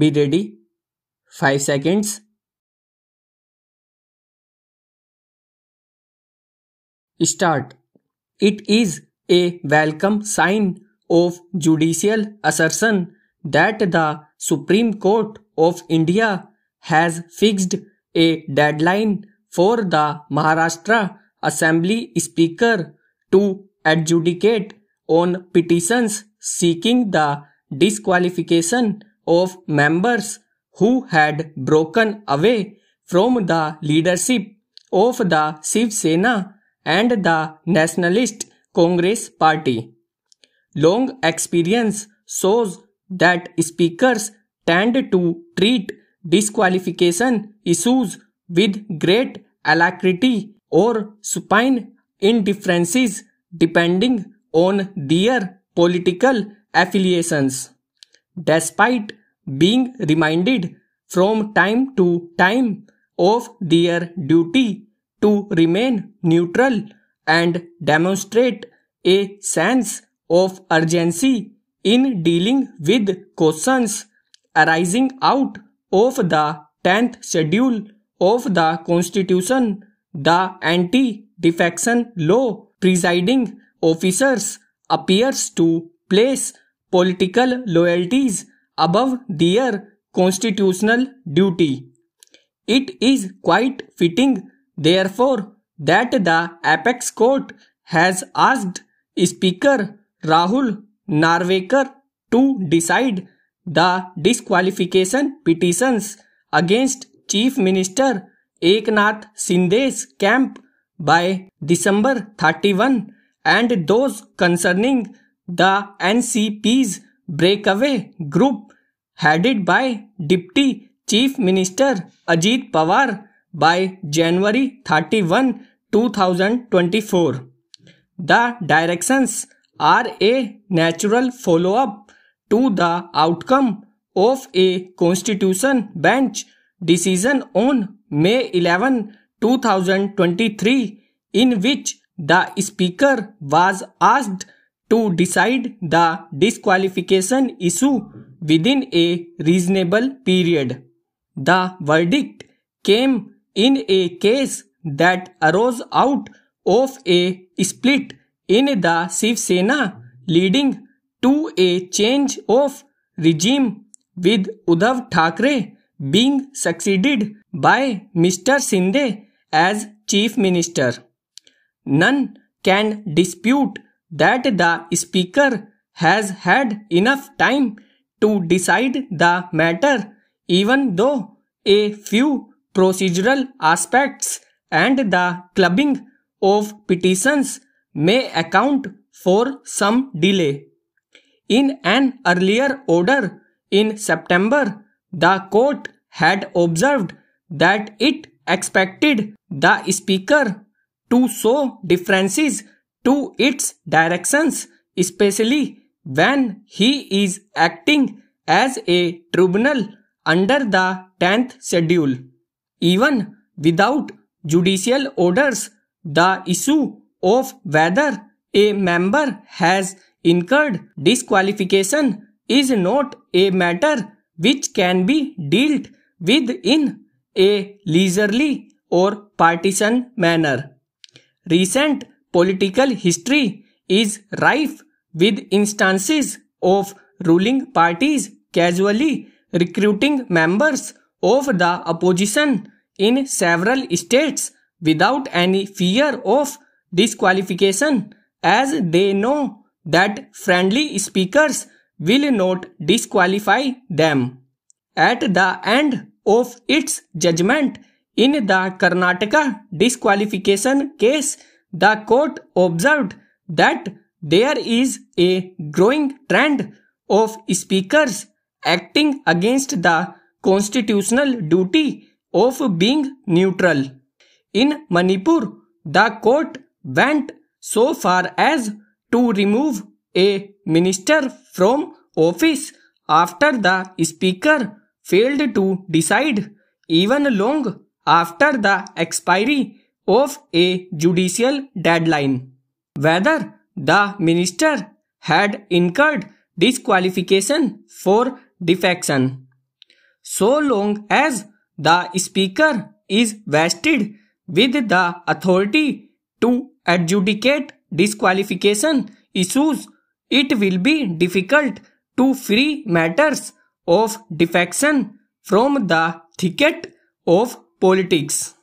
Be ready. 5 seconds. Start. It is a welcome sign of judicial assertion that the Supreme Court of India has fixed a deadline for the Maharashtra Assembly Speaker to adjudicate on petitions seeking the disqualification of members who had broken away from the leadership of the Shiv Sena and the Nationalist Congress Party. Long experience shows that speakers tend to treat disqualification issues with great alacrity or supine indifferences depending on their political affiliations despite being reminded from time to time of their duty to remain neutral and demonstrate a sense of urgency in dealing with questions arising out of the 10th schedule of the constitution the anti defection law presiding officers appears to place political loyalties above their constitutional duty. It is quite fitting, therefore, that the apex court has asked Speaker Rahul Narvekar to decide the disqualification petitions against Chief Minister Eknath Sindhe's camp by December 31 and those concerning The NCP's breakaway group, headed by Deputy Chief Minister Ajit Pawar by January 31, 2024. The directions are a natural follow up to the outcome of a Constitution Bench decision on May 11, 2023, in which the Speaker was asked to decide the disqualification issue within a reasonable period the verdict came in a case that arose out of a split in the Shiv Sena leading to a change of regime with Uddhav Thackeray being succeeded by mister Shinde as chief minister none can dispute that the speaker has had enough time to decide the matter, even though a few procedural aspects and the clubbing of petitions may account for some delay. In an earlier order in September, the court had observed that it expected the speaker to show differences to its directions, especially when he is acting as a tribunal under the 10th schedule. Even without judicial orders, the issue of whether a member has incurred disqualification is not a matter which can be dealt with in a leisurely or partisan manner. Recent political history is rife with instances of ruling parties casually recruiting members of the opposition in several states without any fear of disqualification as they know that friendly speakers will not disqualify them. At the end of its judgment in the Karnataka disqualification case, the court observed that there is a growing trend of speakers acting against the constitutional duty of being neutral. In Manipur, the court went so far as to remove a minister from office after the speaker failed to decide even long after the expiry of a judicial deadline. Whether the minister had incurred disqualification for defection. So long as the speaker is vested with the authority to adjudicate disqualification issues, it will be difficult to free matters of defection from the thicket of politics.